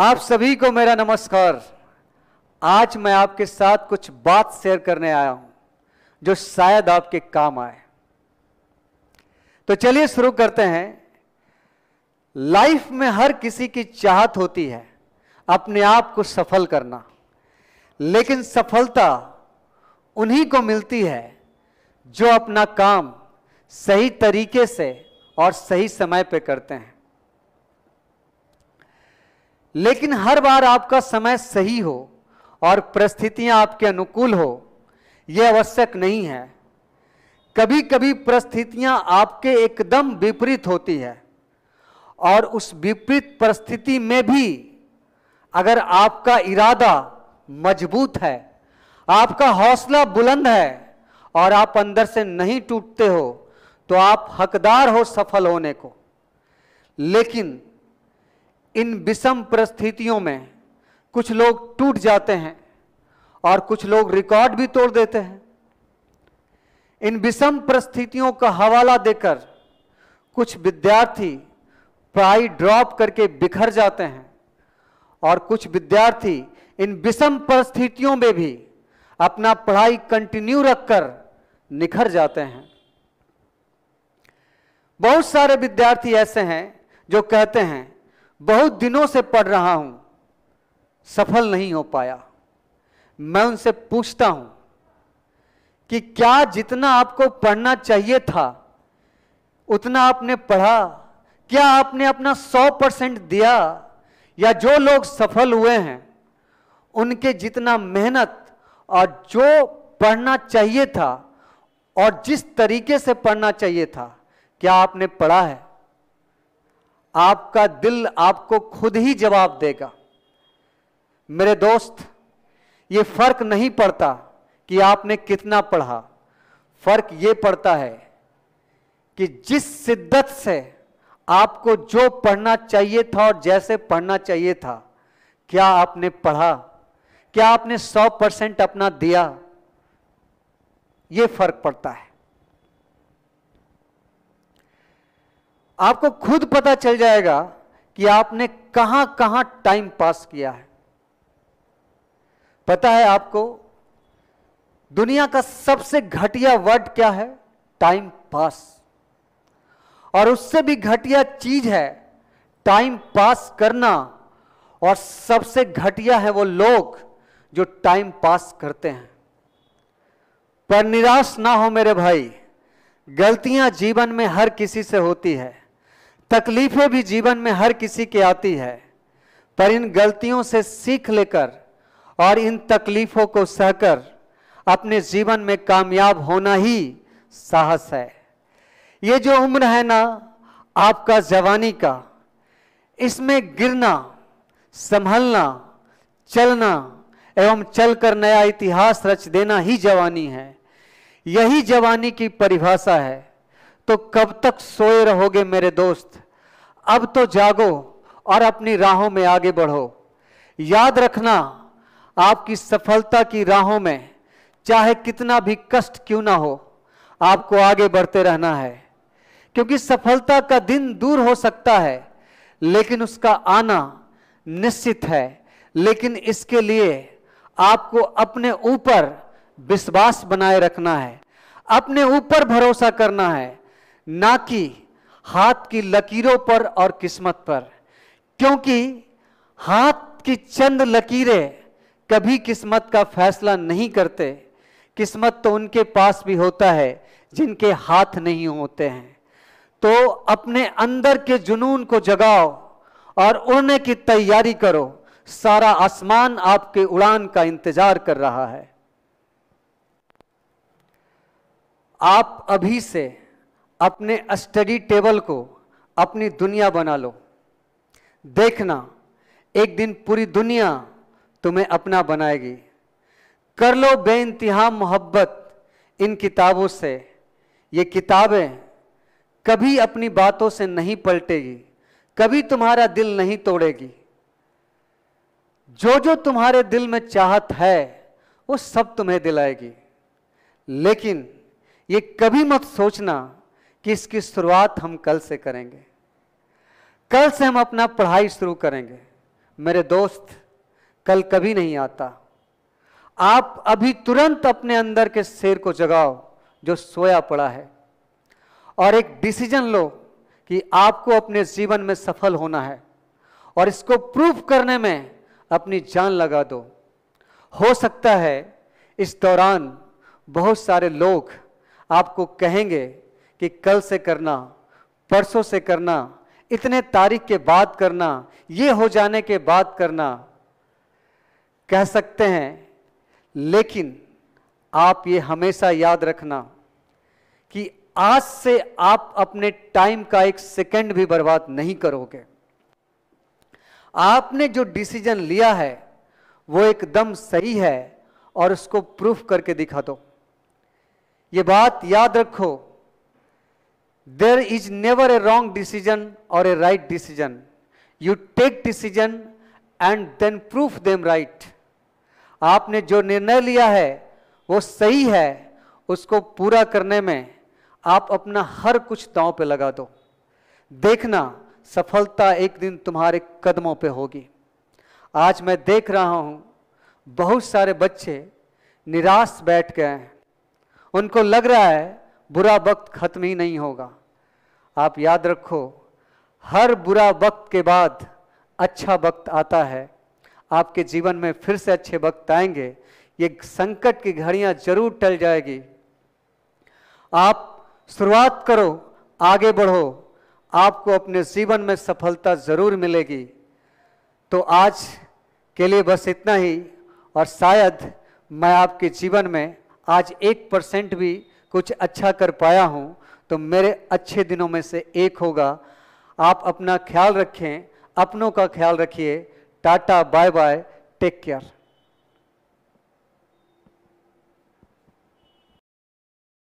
आप सभी को मेरा नमस्कार आज मैं आपके साथ कुछ बात शेयर करने आया हूं जो शायद आपके काम आए तो चलिए शुरू करते हैं लाइफ में हर किसी की चाहत होती है अपने आप को सफल करना लेकिन सफलता उन्हीं को मिलती है जो अपना काम सही तरीके से और सही समय पर करते हैं लेकिन हर बार आपका समय सही हो और परिस्थितियां आपके अनुकूल हो यह आवश्यक नहीं है कभी कभी परिस्थितियां आपके एकदम विपरीत होती है और उस विपरीत परिस्थिति में भी अगर आपका इरादा मजबूत है आपका हौसला बुलंद है और आप अंदर से नहीं टूटते हो तो आप हकदार हो सफल होने को लेकिन इन विषम परिस्थितियों में कुछ लोग टूट जाते हैं और कुछ लोग रिकॉर्ड भी तोड़ देते हैं इन विषम परिस्थितियों का हवाला देकर कुछ विद्यार्थी पढ़ाई ड्रॉप करके बिखर जाते हैं और कुछ विद्यार्थी इन विषम परिस्थितियों में भी अपना पढ़ाई कंटिन्यू रखकर निखर जाते हैं बहुत सारे विद्यार्थी ऐसे हैं जो कहते हैं बहुत दिनों से पढ़ रहा हूं सफल नहीं हो पाया मैं उनसे पूछता हूं कि क्या जितना आपको पढ़ना चाहिए था उतना आपने पढ़ा क्या आपने अपना सौ परसेंट दिया या जो लोग सफल हुए हैं उनके जितना मेहनत और जो पढ़ना चाहिए था और जिस तरीके से पढ़ना चाहिए था क्या आपने पढ़ा है आपका दिल आपको खुद ही जवाब देगा मेरे दोस्त ये फर्क नहीं पड़ता कि आपने कितना पढ़ा फर्क ये पड़ता है कि जिस शिद्दत से आपको जो पढ़ना चाहिए था और जैसे पढ़ना चाहिए था क्या आपने पढ़ा क्या आपने 100 परसेंट अपना दिया ये फर्क पड़ता है आपको खुद पता चल जाएगा कि आपने कहां कहां टाइम पास किया है पता है आपको दुनिया का सबसे घटिया वर्ड क्या है टाइम पास और उससे भी घटिया चीज है टाइम पास करना और सबसे घटिया है वो लोग जो टाइम पास करते हैं पर निराश ना हो मेरे भाई गलतियां जीवन में हर किसी से होती है तकलीफें भी जीवन में हर किसी के आती है पर इन गलतियों से सीख लेकर और इन तकलीफों को सहकर अपने जीवन में कामयाब होना ही साहस है ये जो उम्र है ना आपका जवानी का इसमें गिरना संभलना चलना एवं चलकर नया इतिहास रच देना ही जवानी है यही जवानी की परिभाषा है तो कब तक सोए रहोगे मेरे दोस्त अब तो जागो और अपनी राहों में आगे बढ़ो याद रखना आपकी सफलता की राहों में चाहे कितना भी कष्ट क्यों ना हो आपको आगे बढ़ते रहना है क्योंकि सफलता का दिन दूर हो सकता है लेकिन उसका आना निश्चित है लेकिन इसके लिए आपको अपने ऊपर विश्वास बनाए रखना है अपने ऊपर भरोसा करना है ना कि हाथ की लकीरों पर और किस्मत पर क्योंकि हाथ की चंद लकीरें कभी किस्मत का फैसला नहीं करते किस्मत तो उनके पास भी होता है जिनके हाथ नहीं होते हैं तो अपने अंदर के जुनून को जगाओ और उड़ने की तैयारी करो सारा आसमान आपके उड़ान का इंतजार कर रहा है आप अभी से अपने स्टडी टेबल को अपनी दुनिया बना लो देखना एक दिन पूरी दुनिया तुम्हें अपना बनाएगी कर लो बेानतहा मोहब्बत इन किताबों से ये किताबें कभी अपनी बातों से नहीं पलटेगी कभी तुम्हारा दिल नहीं तोड़ेगी जो जो तुम्हारे दिल में चाहत है वो सब तुम्हें दिलाएगी लेकिन ये कभी मत सोचना कि इसकी शुरुआत हम कल से करेंगे कल से हम अपना पढ़ाई शुरू करेंगे मेरे दोस्त कल कभी नहीं आता आप अभी तुरंत अपने अंदर के शेर को जगाओ जो सोया पड़ा है और एक डिसीजन लो कि आपको अपने जीवन में सफल होना है और इसको प्रूफ करने में अपनी जान लगा दो हो सकता है इस दौरान बहुत सारे लोग आपको कहेंगे कि कल से करना परसों से करना इतने तारीख के बाद करना ये हो जाने के बाद करना कह सकते हैं लेकिन आप ये हमेशा याद रखना कि आज से आप अपने टाइम का एक सेकंड भी बर्बाद नहीं करोगे आपने जो डिसीजन लिया है वो एकदम सही है और उसको प्रूफ करके दिखा दो ये बात याद रखो there is never a wrong decision और a right decision you take decision and then proof them right आपने जो निर्णय लिया है वो सही है उसको पूरा करने में आप अपना हर कुछ दांव पे लगा दो देखना सफलता एक दिन तुम्हारे कदमों पे होगी आज मैं देख रहा हूँ बहुत सारे बच्चे निराश बैठ गए हैं उनको लग रहा है बुरा वक्त खत्म ही नहीं होगा आप याद रखो हर बुरा वक्त के बाद अच्छा वक्त आता है आपके जीवन में फिर से अच्छे वक्त आएंगे ये संकट की घड़ियां जरूर टल जाएगी आप शुरुआत करो आगे बढ़ो आपको अपने जीवन में सफलता जरूर मिलेगी तो आज के लिए बस इतना ही और शायद मैं आपके जीवन में आज एक परसेंट भी कुछ अच्छा कर पाया हूँ तो मेरे अच्छे दिनों में से एक होगा आप अपना ख्याल रखें अपनों का ख्याल रखिए tata bye bye take care